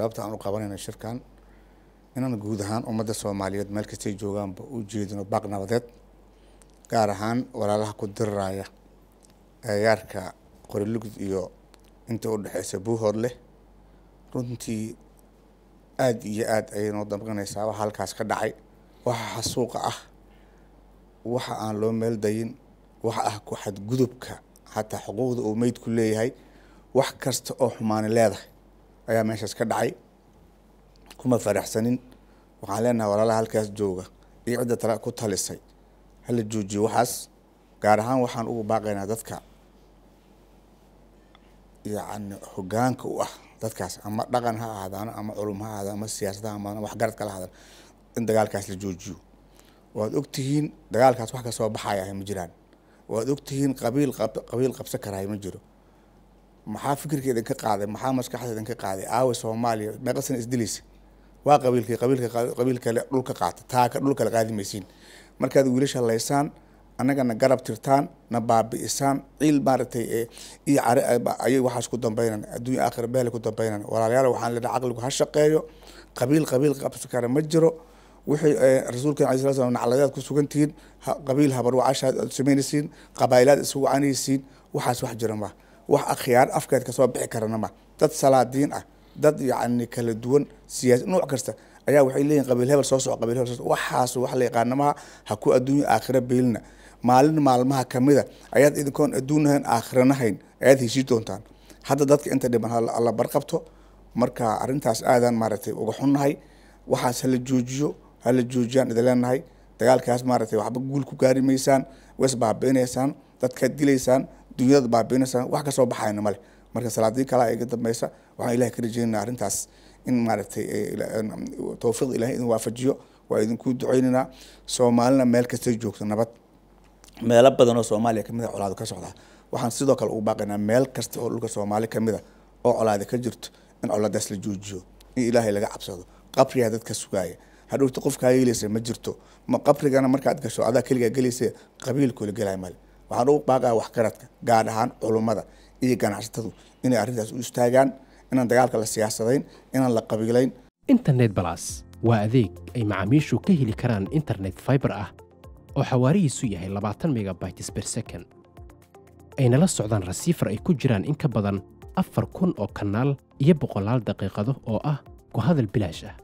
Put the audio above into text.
sababta aan u qabanayna shirkan inaan guud ahaan ummadda soomaaliyeed meel kastay joogaanba u jeedino baaq nabadeed gaar ahaan walaalaha ku diriraya agaarka qorilugd iyo inta u dhexeysa buuhood leh runtii aad iyo aad ayay noo damqinaysaa waxa halkaas ka dhacay waxa xasuuqa ah waxa aan loo meel dayin waxa ah ku xadgudubka xataa xuquuqda uu meydku leeyahay wax kasta oo xumaani leedahay ayaa meeshaas ka dhacay kuma faraxsanin waxaan leenahay walaalaha halkaas jooga iyo cidda tala ku talisay hala joojiyo waxaas gaar ahaan waxaan ugu baaqaynaa dadka yacni hogaanka u ah dadkaas ama dhaqan ha ahaadaan ama culum ha ahaadaan ama siyaasad ha ahaadaan waxgaradka la ahaadaan in dagaalkaas la joojiyo waad ogtihiin dagaalkaas wax ka soo baxaya ma jiraan waad ogtihiin qabiil qabiil qabsan karahay ma jiro maxaa fikirkeeda ka qaaday maxaa maskaxdeeda ka qaaday aawa soomaaliya meeqasana isdilaysa waa qabiilkii qabiil kale dhulka qaata taaka dhul kale qaadi maysiin markaad wiilasha laysaan annagana garab tirtaan na baabi'isaan ciil maaragtay eh, iyo cari eh, ayay waxaas ku dambaynan adduunya aakhira beele ku dambaynan walaalayaal waxaan leedahay caqligu ha shaqeeyo qabiil qabiil qabsi kara ma jiro wixii eh, rasuulkan alai sala slam nacladaad ku sugantihiin qabiil habarwacasha aad samaynaysiin qabaa'ilaad isu wacanaysiin waxaas wax jira maa wax akhyaar afkeed kasoo bixi karana ma dad salaadiin ah dad yani kala duwan siyaasi nooc kasta ayaa waxay leeyihin qabiil hebel soo soco qabiil hebel soo soco waxaas wax la yaqaanamaha ha ku adduunya aakhira beelina maalin maalmaha kamida ayaad idinkoon adduunahayn aakhiranahayn ayaad heshii doontaan hadda dadka inta dhiban la barqabto marka arrintaas aadaan maaragtay uga xunnahay waxaas hala joojiyo hala joojiyaan idin leenahay dagaalkaas maaragtay waxba guul ku gaari maysaan waisbaabi'ineysaan dadkaad dilaysaan dunyada baabiinaysa wax kasoo baxayna male marka salaadii kalaa iga dambaysa waxaan ilahay ka rajeynana arrintaas in maaragtay eh, eh, tawfiiqda ilahay idin waafajiyo waa idinku duceynaynaa soomaalina meel kastay joogto nabad meelo badan oo soomaaliya kamid a ah colaado ka socdaa waxaan sidoo kale ugu baaqaynaa meel kasta oo dhulka soomaali kamid a ah oo colaada ka jirto in coladaas la joojiyo in ilaahay laga cabsado qabriyaa dadka sugaaya hadhowta qofkaa yeelaysa ma jirto ma qabrigana markaad gasho adaa keligaa gelaysa qabiilkoola gelaya male waxaan ugu baaqaya waxgaradka gaar ahaan culummada iyo ganacsatadu inay arrintaas u istaagaan inaan dagaalka la siyaasadayn inaan la qabiilayn internet balas waa adeeg ay macaamiishu ka heli karaan internet fiber ah oo xawaarihiisu yahay labaatan megabytes ber second aynala socdaan rasiifar ay ku jiraan in ka badan afar kun oo kanaal iyo boqolaal daqiiqado oo ah ku hadal bilaash ah